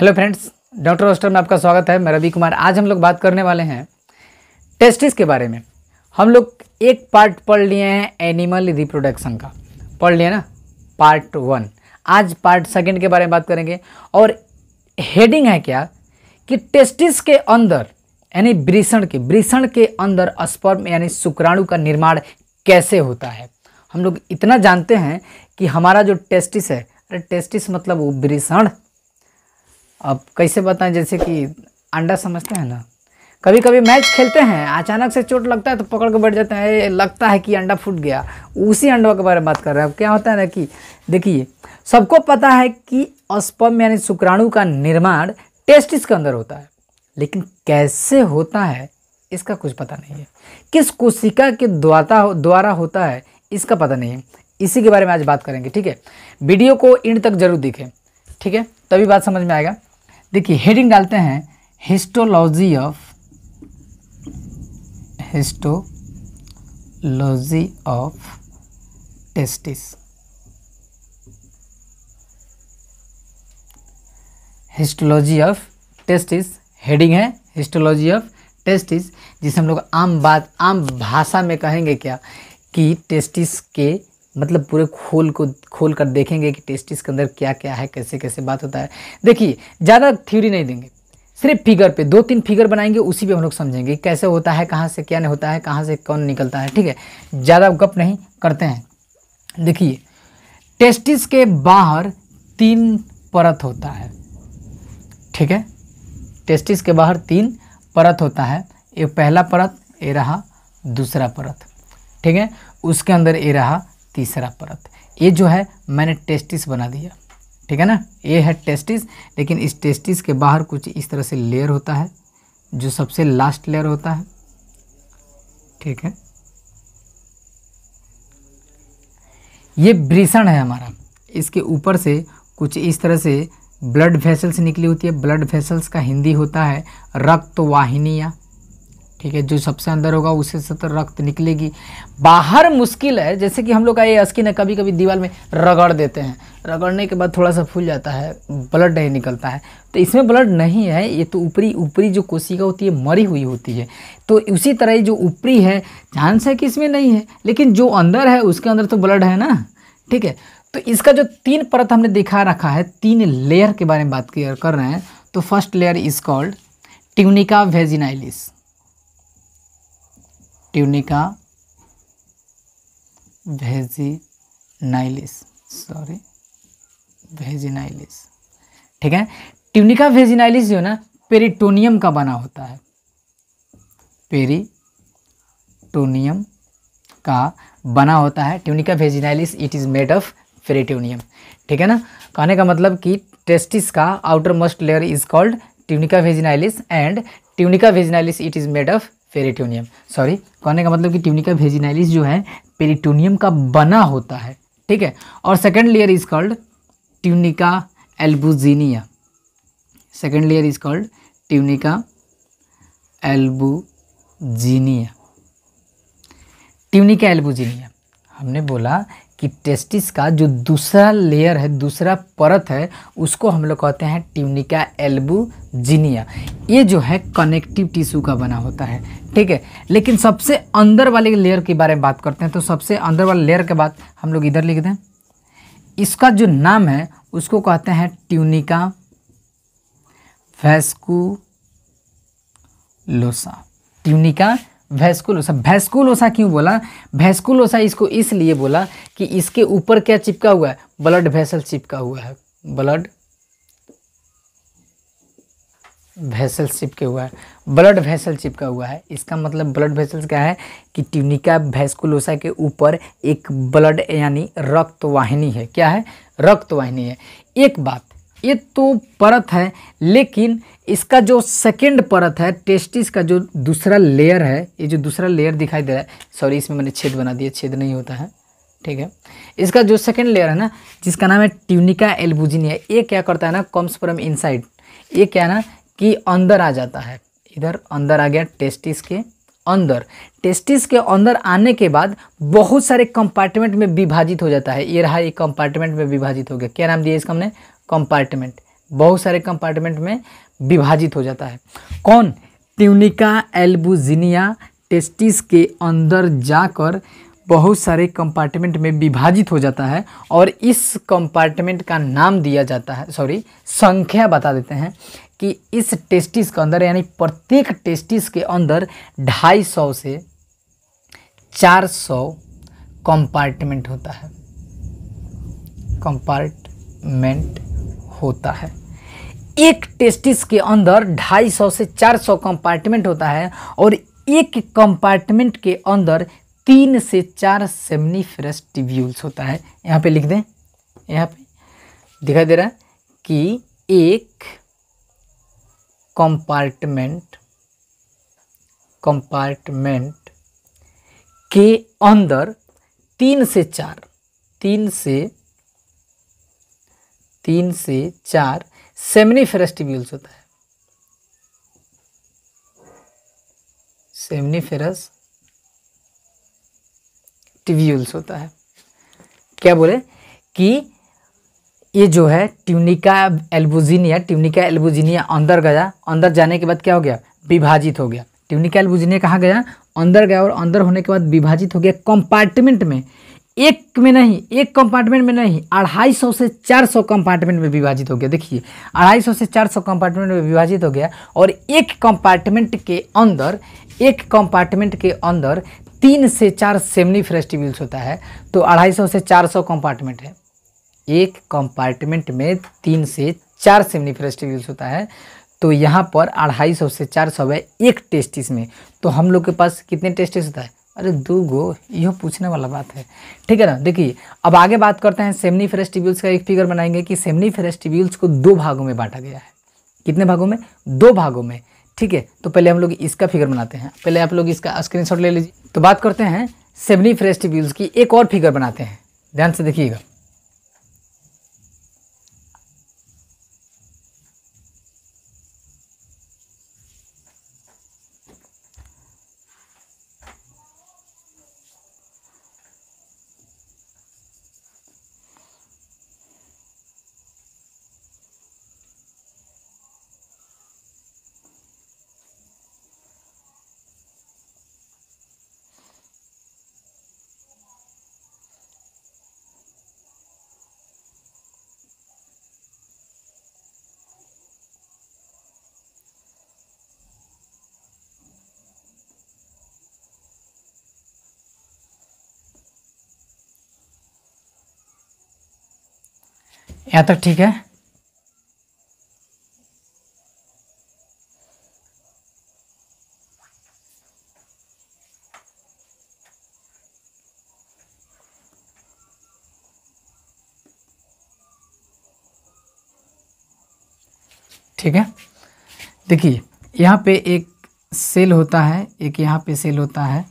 hello friends doctor oyster में आपका स्वागत है मैं रवि कुमार आज हम लोग बात करने वाले हैं टेस्टिस के बारे में हम लोग एक पार्ट पढ़ लिए हैं एनिमल रिप्रोडक्शन का पढ़ लिया ना पार्ट वन आज पार्ट सेकंड के बारे में बात करेंगे और हेडिंग है क्या कि टेस्टिस के अंदर यानी वृषण के ब्रीषण के अंदर स्पर्म यानी शुक्राणु का निर्माण कैसे होता है हम लोग इतना जानते हैं कि हमारा जो टेस्टिस है अरे टेस्टिस मतलब वो ब्रिषण अब कैसे बताएं जैसे कि अंडा समझते हैं ना कभी कभी मैच खेलते हैं अचानक से चोट लगता है तो पकड़ के बैठ जाते हैं लगता है कि अंडा फूट गया उसी अंडा के बारे में बात कर रहे हैं अब क्या होता है ना कि देखिए सबको पता है कि अस्पम यानी शुक्राणु का निर्माण टेस्टिस के अंदर होता है लेकिन कैसे होता है इसका कुछ पता नहीं है किस कोशिका के द्वारा द्वारा होता है इसका पता नहीं है इसी के बारे में आज बात करेंगे ठीक है वीडियो को इंड तक जरूर देखें ठीक है तभी बात समझ में आएगा देखिए हेडिंग डालते हैं histology of histology of testis histology of testis heading है हिस्टोलॉजी ऑफ टेस्टिस जिसे हम लोग आम बात आम भाषा में कहेंगे क्या कि टेस्टिस के मतलब पूरे खोल को खोल कर देखेंगे कि टेस्ट इसके अंदर क्या क्या है कैसे कैसे बात होता है देखिए ज़्यादा थ्योरी नहीं देंगे सिर्फ फिगर पे दो तीन फिगर बनाएंगे उसी पे हम लोग समझेंगे कैसे होता है कहाँ से क्या नहीं होता है कहाँ से कौन निकलता है ठीक है ज़्यादा गप नहीं करते हैं देखिए टेस्टिस के बाहर तीन परत होता है ठीक है टेस्टिस के बाहर तीन परत होता है ये पहला परत ये रहा दूसरा परत ठीक है उसके अंदर ये रहा तीसरा परत ये जो है मैंने टेस्टिस बना दिया ठीक है ना ये है टेस्टिस लेकिन इस टेस्टिस के बाहर कुछ इस तरह से लेयर होता है जो सबसे लास्ट लेयर होता है ठीक है ये ब्रिसण है हमारा इसके ऊपर से कुछ इस तरह से ब्लड वेसल्स निकली होती है ब्लड वेसल्स का हिंदी होता है रक्तवाहिनियाँ ठीक है जो सबसे अंदर होगा उसे से तो रक्त निकलेगी बाहर मुश्किल है जैसे कि हम लोग का ये स्किन है कभी कभी दीवार में रगड़ देते हैं रगड़ने के बाद थोड़ा सा फूल जाता है ब्लड नहीं निकलता है तो इसमें ब्लड नहीं है ये तो ऊपरी ऊपरी जो कोशिका होती है मरी हुई होती है तो उसी तरह ही जो ऊपरी है चांस है कि इसमें नहीं है लेकिन जो अंदर है उसके अंदर तो ब्लड है ना ठीक है तो इसका जो तीन परत हमने दिखा रखा है तीन लेयर के बारे में बात कर रहे हैं तो first layer is called tunica vaginalis tunica vaginalis sorry vaginalis ठीक है ट्यूनिका वेजिनाइलिस जो है ना पेरिटोनियम का बना होता है पेरिटोनियम का बना होता है tunica vaginalis it is made of peritoneum ठीक है ना कहने का मतलब कि टेस्टिस का outer most layer is called tunica vaginalis and tunica vaginalis it is made of peritoneum sorry कहने का मतलब कि ट्यूनिका वेजिनाइलिस जो है पेरिटोनियम का बना होता है ठीक है और second layer is called tunica albuginea second layer is called tunica albuginea tunica albuginea हमने बोला कि टेस्टिस का जो दूसरा लेयर है दूसरा परत है उसको हम लोग कहते हैं ट्यूनिका एल्बुजीनिया ये जो है कनेक्टिव टिश्यू का बना होता है ठीक है लेकिन सबसे अंदर वाले लेयर के बारे में बात करते हैं तो सबसे अंदर वाले लेयर के बाद हम लोग इधर लिख दें इसका जो नाम है उसको कहते हैं tunica vasculosa tunica vasculosa vasculosa क्यों बोला वैस्कुलोसा इसको इसलिए बोला कि इसके ऊपर क्या चिपका हुआ है ब्लड वेसल चिपका हुआ है ब्लड वेसल चिपके हुआ है ब्लड वेसल चिपका हुआ है इसका मतलब ब्लड वेसल्स क्या है कि ट्यूनिका वेस्कुलोसा के ऊपर एक ब्लड यानी रक्तवाहिनी है क्या है रक्तवाहिनी है एक बात ये तो परत है लेकिन इसका जो सेकेंड परत है टेस्टिस का जो दूसरा लेयर है ये जो दूसरा लेयर दिखाई दे रहा है सॉरी इसमें मैंने छेद बना दिया छेद नहीं होता है ठीक है इसका जो सेकेंड लेयर है ना जिसका नाम है ट्यूनिका एल्बुजिनिया ये क्या करता है ना कॉम्स इनसाइड ये क्या है ना कि अंदर आ जाता है इधर अंदर आ गया टेस्टिस के अंदर टेस्टिस के अंदर आने के बाद बहुत सारे कंपार्टमेंट में विभाजित हो जाता है ये रहा ये कंपार्टमेंट में विभाजित हो गया क्या नाम दिया इसका हमने कंपार्टमेंट बहुत सारे कंपार्टमेंट में विभाजित हो जाता है कौन ट्यूनिका एल्बुजिनिया टेस्टिस के अंदर जाकर बहुत सारे कंपार्टमेंट में विभाजित हो जाता है और इस कंपार्टमेंट का नाम दिया जाता है सॉरी संख्या बता देते हैं कि इस टेस्टिस के अंदर यानी प्रत्येक टेस्टिस के अंदर ढाई सौ से चार सौ कंपार्टमेंट होता है कंपार्टमेंट होता है एक टेस्टिस के अंदर 250 से 400 कंपार्टमेंट होता है और एक कंपार्टमेंट के अंदर तीन से चार सेमनी फ्रेश टिब्यूल्स होता है यहाँ पे लिख दें यहाँ पे दिखाई दे रहा है कि एक कंपार्टमेंट कंपार्टमेंट के अंदर तीन से चार तीन से तीन से चार सेमनी फेरेस्टिब्यूल्स होता है सेमनी फेरस टिब्यूल्स होता है क्या बोले कि ये जो है ट्यूनिका एल्बुजिनिया ट्यूनिका एल्बुजिनिया अंदर गया अंदर जाने के बाद क्या हो गया विभाजित हो गया ट्यूनिका एल्बुजिनिया कहाँ गया अंदर गया और अंदर होने के बाद विभाजित हो गया कंपार्टमेंट में एक में नहीं एक कंपार्टमेंट में नहीं अढ़ाई सौ से चार सौ कंपार्टमेंट में विभाजित हो गया देखिए अढ़ाई सौ से चार सौ कंपार्टमेंट में विभाजित हो गया और एक कंपार्टमेंट के अंदर एक कंपार्टमेंट के अंदर तीन से चार सेमनी फ्रेस्टिव्यूल्स होता है तो अढ़ाई सौ से चार सौ कंपार्टमेंट है एक कंपार्टमेंट में तीन से चार सेमनीफेरस ट्यूब यूज़ होता है तो यहाँ पर अढ़ाई सौ से चार सौ है एक टेस्टिस में तो हम लोग के पास कितने टेस्टिस होता है अरे दो गो यह पूछने वाला बात है ठीक है ना देखिए अब आगे बात करते हैं सेमनी फेस्टिव्यूल्स का एक फिगर बनाएंगे कि सेमनी फेस्टिव्यूल्स को दो भागों में बांटा गया है कितने भागों में दो भागों में ठीक है तो पहले हम लोग इसका फिगर बनाते हैं पहले आप लोग इसका स्क्रीनशॉट ले लीजिए तो बात करते हैं सेमनी फेस्टिव्यूल्स की एक और फिगर बनाते हैं ध्यान से देखिएगा यहाँ तक ठीक है ठीक है देखिए यहाँ पे एक सेल होता है एक यहाँ पे सेल होता है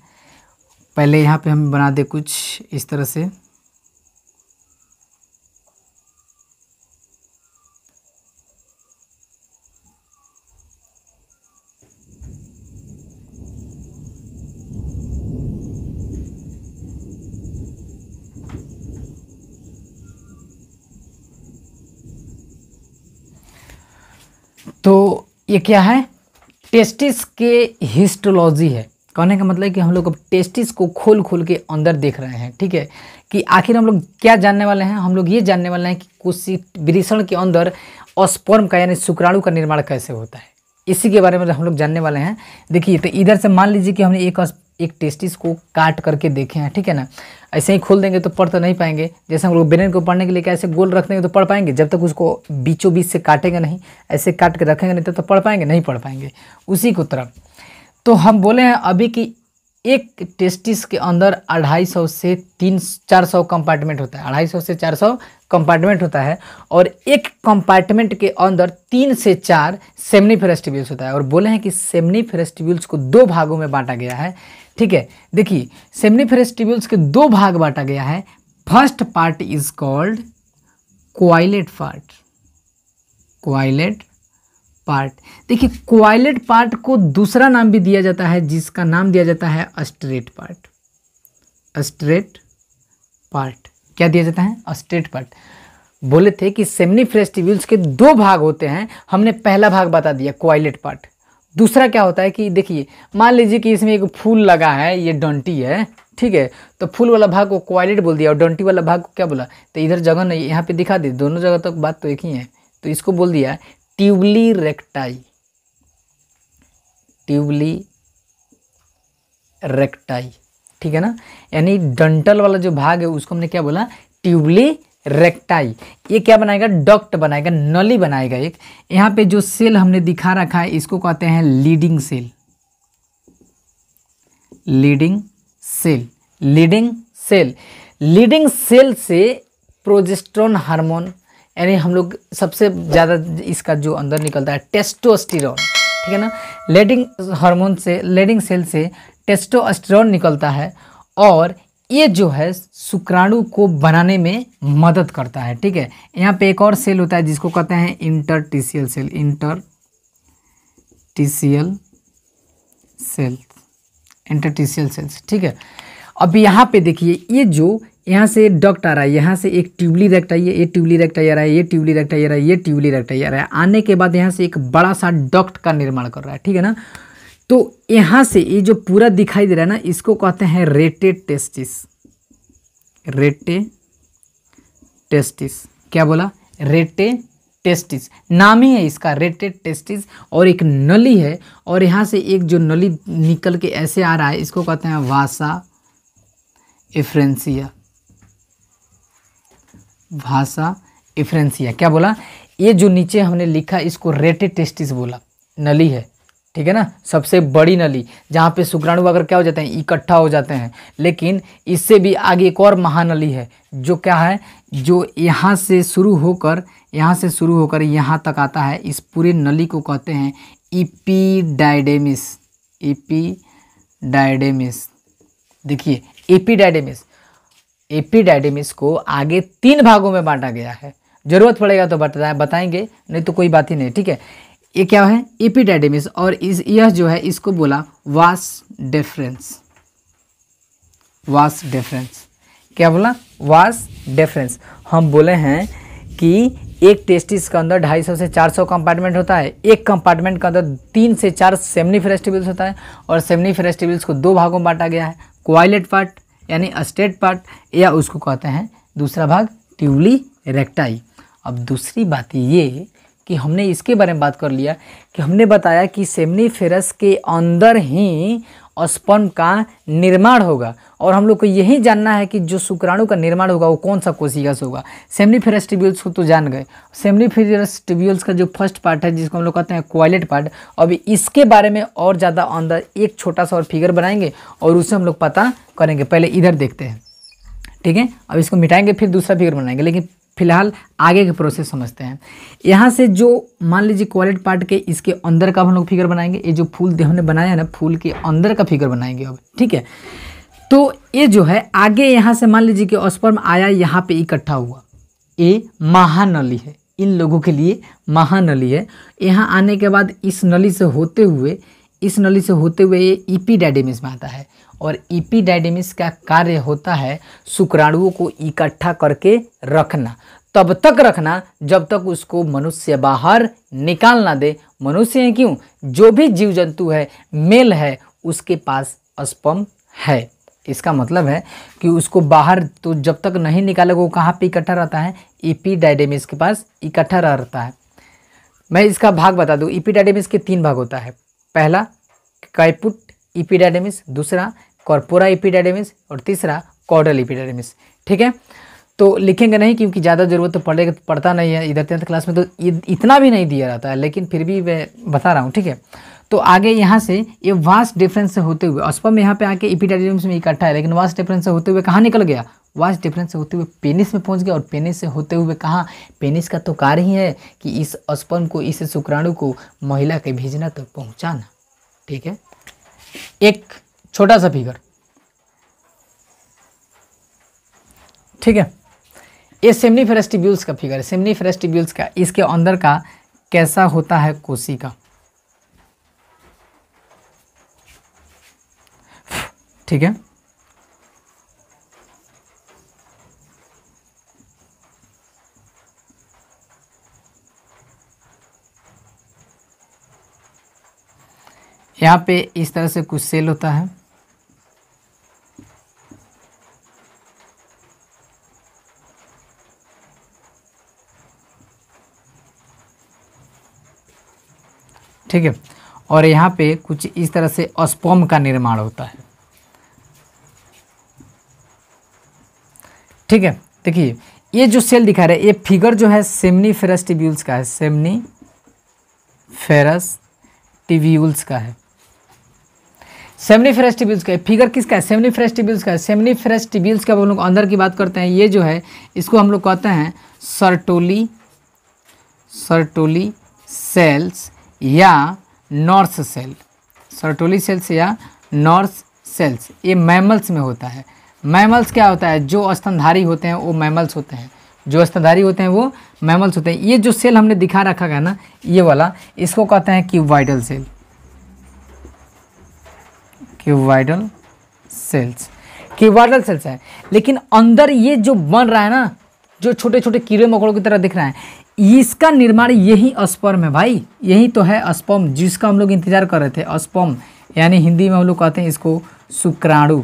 पहले यहाँ पे हम बना दे कुछ इस तरह से तो ये क्या है टेस्टिस के हिस्टोलॉजी है कहने का मतलब कि हम लोग अब टेस्टिस को खोल खोल के अंदर देख रहे हैं ठीक है कि आखिर हम लोग क्या जानने वाले हैं हम लोग ये जानने वाले हैं कि कोशी विषण के अंदर ऑस्पर्म का यानी शुक्राणु का निर्माण कैसे होता है इसी के बारे में हम लोग जानने वाले हैं देखिए तो इधर से मान लीजिए कि हमने एक एक टेस्टिस को काट करके देखे हैं ठीक है ना ऐसे ही खोल देंगे तो पढ़ तो नहीं पाएंगे जैसे हम लोग ब्रेन को पढ़ने के लिए कैसे गोल रख देंगे तो पढ़ पाएंगे जब तक उसको बीचों बीच से काटेंगे नहीं ऐसे काट के रखेंगे नहीं तब तो पढ़ पाएंगे नहीं पढ़ पाएंगे उसी को तरफ तो हम बोले हैं अभी कि एक टेस्टिस के अंदर अढ़ाई सौ से तीन चार सौ कंपार्टमेंट होता है अढ़ाई सौ से चार सौ कंपार्टमेंट होता है और एक कंपार्टमेंट के अंदर तीन से चार सेमनी फेरेस्टिब्यूल्स होता है और बोले हैं कि सेमनी फेरेस्टिब्यूल्स को दो भागों में बांटा गया है ठीक है देखिए सेमनीफेरस ट्यूब्यूल्स के दो भाग बांटा गया है first part is called coiled part coiled part देखिए क्वाइलेट पार्ट को दूसरा नाम भी दिया जाता है जिसका नाम दिया जाता है अस्ट्रेट पार्ट अस्ट्रेट पार्ट क्या दिया जाता है अस्ट्रेट पार्ट बोले थे कि सेमनी फेस्टिवल्स के दो भाग होते हैं हमने पहला भाग बता दिया क्वाइलेट पार्ट दूसरा क्या होता है कि देखिए मान लीजिए कि इसमें एक फूल लगा है ये डंटी है ठीक है तो फूल वाला भाग को क्वाइलेट बोल दिया और डंटी वाला भाग को क्या बोला तो इधर जगह नहीं यहाँ पे दिखा दी दोनों जगह तक तो बात तो एक ही है तो इसको बोल दिया ट्यूबली रेक्टाई ट्यूबली रेक्टाई ठीक है ना यानी डंटल वाला जो भाग है उसको हमने क्या बोला ट्यूबली रेक्टाई ये क्या बनाएगा डक्ट बनाएगा नली बनाएगा एक यहाँ पे जो सेल हमने दिखा रखा है इसको कहते हैं Leydig cell Leydig cell Leydig cell Leydig cell से प्रोजेस्ट्रॉन हार्मोन यानी हम लोग सबसे ज़्यादा इसका जो अंदर निकलता है टेस्टोस्टिरोन ठीक है ना लेडिंग हार्मोन से लेडिंग सेल से टेस्टोस्टेरॉन निकलता है और ये जो है शुक्राणु को बनाने में मदद करता है ठीक है यहाँ पे एक और सेल होता है जिसको कहते हैं TCL cell TCL cell TCL cells ठीक है अब यहाँ पे देखिए ये जो यहाँ से डक्ट आ रहा है यहाँ से एक ट्यूबली रेक्ट आई है ये ट्यूबली रेक्ट आई रहा है ये ट्यूबली रेक्ट आई रहा है ये ट्यूबली रेक्ट आई रहा है आने के बाद यहाँ से एक बड़ा सा डक्ट का निर्माण कर रहा है ठीक है ना तो यहां से ये जो पूरा दिखाई दे रहा है ना इसको कहते हैं रेटेड टेस्टिस रेटे टेस्टिस क्या बोला रेटे टेस्टिस नाम ही है इसका रेटेड टेस्टिस और एक नली है और यहां से एक जो नली निकल के ऐसे आ रहा है इसको कहते हैं वासा इफ्रेंसिया भाषा इफ्रेंसिया क्या बोला ये जो नीचे हमने लिखा इसको रेटेड टेस्टिस बोला नली है ठीक है ना सबसे बड़ी नली जहाँ पे शुक्राणु अगर क्या हो जाते हैं इकट्ठा हो जाते हैं लेकिन इससे भी आगे एक और महानली है जो क्या है जो यहाँ से शुरू होकर यहाँ से शुरू होकर यहाँ तक आता है इस पूरे नली को कहते हैं इपीडाइडेमिस इपीडाइडेमिस देखिए एपीडाइडेमिस एपीडाइडेमिस को आगे तीन भागों में बांटा गया है ज़रूरत पड़ेगा तो बताएं बताएंगे नहीं तो कोई बात ही नहीं ठीक है ये क्या है एपिडेडमिस और इस यह जो है इसको बोला वास डिफरेंस वास डिफरेंस क्या बोला वास डिफरेंस हम बोले हैं कि एक टेस्टिस के अंदर 250 से 400 कंपार्टमेंट होता है एक कंपार्टमेंट के अंदर तीन से चार सेमनी फेरेस्टिबल्स होता है और सेमनी फेरेस्टिबल्स को दो भागों में बांटा गया है क्वाइलेट पार्ट यानी अस्टेट पार्ट या उसको कहते हैं दूसरा भाग ट्यूली रेक्टाई अब दूसरी बात ये कि हमने इसके बारे में बात कर लिया कि हमने बताया कि सेमनीफेरस के अंदर ही स्पर्म का निर्माण होगा और हम लोग को यही जानना है कि जो शुक्राणु का निर्माण होगा वो कौन सा कोशिका से होगा सेमनीफेरस ट्यूब्यूल्स को तो जान गए सेमनीफेरस ट्यूब्यूल्स का जो फर्स्ट पार्ट है जिसको हम लोग कहते हैं क्वाइलेट पार्ट अब इसके बारे में और ज़्यादा अंदर एक छोटा सा और फिगर बनाएंगे और उसे हम लोग पता करेंगे पहले इधर देखते हैं ठीक है अब इसको मिटाएंगे फिर दूसरा फिगर बनाएंगे लेकिन फिलहाल आगे के प्रोसेस समझते हैं यहाँ से जो मान लीजिए क्वालिट पार्ट के इसके अंदर का हम लोग फिगर बनाएंगे ये जो फूल हमने बनाया ना फूल के अंदर का फिगर बनाएंगे अब ठीक है तो ये जो है आगे यहाँ से मान लीजिए कि ऑस्पर्म आया यहाँ पे इकट्ठा हुआ ये महानली है इन लोगों के लिए महानली है यहाँ आने के बाद इस नली से होते हुए इस नली से होते हुए ये ईपी e में आता है और इपीडाइडेमिस का कार्य होता है शुक्राणुओं को इकट्ठा करके रखना तब तक रखना जब तक उसको मनुष्य बाहर निकाल ना दे मनुष्य है क्यों जो भी जीव जंतु है मेल है उसके पास अस्पम है इसका मतलब है कि उसको बाहर तो जब तक नहीं निकालेगा वो कहाँ पे इकट्ठा रहता है इपीडाइडेमिस के पास इकट्ठा रहता है मैं इसका भाग बता दूँ इपीडाइडेमिस के तीन भाग होता है पहला कैपुट इपीडाइडेमिस दूसरा कॉर्पोरा इपिडाडेमिस और तीसरा कॉडल इपिडाडेमिस ठीक है तो लिखेंगे नहीं क्योंकि ज़्यादा ज़रूरत तो पड़ेगा पड़ता नहीं है इधर टेंथ क्लास में तो इतना भी नहीं दिया रहता है लेकिन फिर भी मैं बता रहा हूँ ठीक है तो आगे यहाँ से ये वास्ट डिफरेंस से होते हुए में यहाँ पे आके इपिडाडेमिस में इकट्ठा है लेकिन वास्ट डिफरेंस से होते हुए कहाँ निकल गया वास्ट डिफरेंस से होते हुए पेनिस में पहुँच गया और पेनिस से होते हुए कहाँ पेनिस का तो कार्य ही है कि इस अस्पम को इस शुक्राणु को महिला के भेजना तक तो पहुँचाना ठीक है एक छोटा सा फिगर ठीक है ये सेमनी फेरेस्टिब्यूल्स का फिगर है सेमनी फेरेस्टिब्यूल्स का इसके अंदर का कैसा होता है कोशिका ठीक है यहाँ पे इस तरह से कुछ सेल होता है ठीक है और यहाँ पे कुछ इस तरह से ऑस्पोम का निर्माण होता है ठीक है देखिए ये जो सेल दिखा रहे हैं ये फिगर जो है सेमनी फेरस टिब्यूल्स का है सेमनी फेरस टिब्यूल्स का है सेमनी फेरस टिब्यूल्स का फिगर किसका है सेमनी फेरस टिब्यूल्स का है सेमनी फेरस टिब्यूल्स का हम लोग अंदर की बात करते हैं ये जो है इसको हम लोग कहते हैं सर्टोली सर्टोली सेल्स या नॉर्स सेल सर्टोली सेल्स या नॉर्स सेल्स ये मैमल्स में होता है मैमल्स क्या होता है जो स्तनधारी होते हैं वो मैमल्स होते हैं जो स्तनधारी होते हैं वो मैमल्स होते हैं ये जो सेल हमने दिखा रखा है ना ये वाला इसको कहते हैं cuboidal cell cuboidal cells cuboidal cells है लेकिन अंदर ये जो बन रहा है ना जो छोटे छोटे कीड़े मकोड़ों की तरह दिख रहा है इसका निर्माण यही स्पर्म है भाई यही तो है अस्पम जिसका हम लोग इंतजार कर रहे थे अस्पम यानी हिंदी में हम लोग कहते हैं इसको शुक्राणु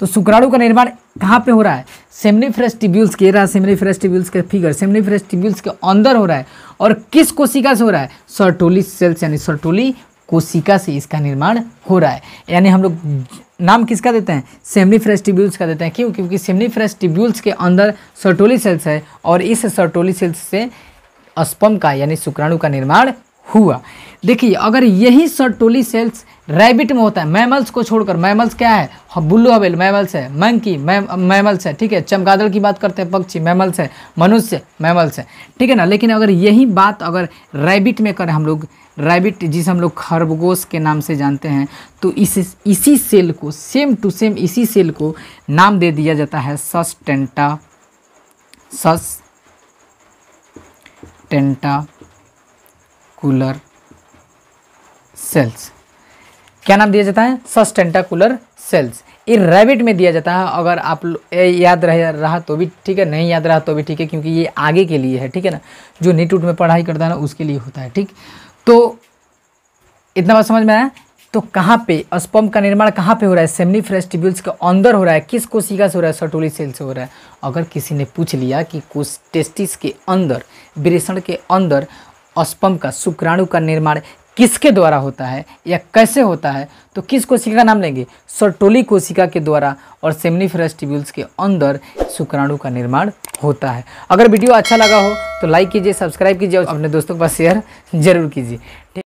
तो शुक्राणु का निर्माण कहाँ पे हो रहा है सेमनी फ्रेस्टिब्यूल्स के रहा सेमनी फ्रेस्टिब्यूल्स के फिगर सेमनी फ्रेस्टिब्यूल्स के अंदर हो रहा है और किस कोशिका से हो रहा है सर्टोली सेल्स यानी सर्टोली कोशिका से इसका निर्माण हो रहा है यानी हम लोग नाम किसका देते हैं सेमनी फ्रेस्टिब्यूल्स का देते हैं क्यों क्योंकि सेमनी फ्रेस्टिब्यूल्स के अंदर सर्टोली सेल्स है और इस सर्टोली सेल्स से अस्पम का यानी शुक्राणु का निर्माण हुआ देखिए अगर यही सर्टोली सेल्स रैबिट में होता है मैमल्स को छोड़कर मैमल्स क्या है हाँ, बुल्लू हवेल मैमल्स है मंकी मैम मैमल्स है ठीक है चमगादड़ की बात करते हैं पक्षी मैमल्स है मनुष्य मैमल्स है ठीक है ना लेकिन अगर यही बात अगर रैबिट में करें हम लोग रैबिट जिसे हम लोग खरगोश के नाम से जानते हैं तो इस इसी सेल को सेम टू सेम इसी सेल को नाम दे दिया जाता है सस्टेंटा सस टेंटा कूलर सेल्स क्या नाम दिया जाता है सस कूलर सेल्स ये रैबिट में दिया जाता है अगर आप याद रह रहा तो भी ठीक है नहीं याद रहा तो भी ठीक है क्योंकि ये आगे के लिए है ठीक है ना जो नीट उट में पढ़ाई करता है ना उसके लिए होता है ठीक तो इतना बात समझ में आया तो कहाँ पे स्पम का निर्माण कहाँ पे हो रहा है सेमनी फ्रेश के अंदर हो रहा है किस कोशिका से हो रहा है सटोली सेल से हो रहा है अगर किसी ने पूछ लिया कि कुछ टेस्टिस के अंदर ब्रेषण के अंदर स्पम का शुक्राणु का निर्माण किसके द्वारा होता है या कैसे होता है तो किस कोशिका का नाम लेंगे सर्टोली कोशिका के द्वारा और सेमनी ट्यूब्यूल्स के अंदर शुक्राणु का निर्माण होता है अगर वीडियो अच्छा लगा हो तो लाइक कीजिए सब्सक्राइब कीजिए और अपने दोस्तों के पास शेयर जरूर कीजिए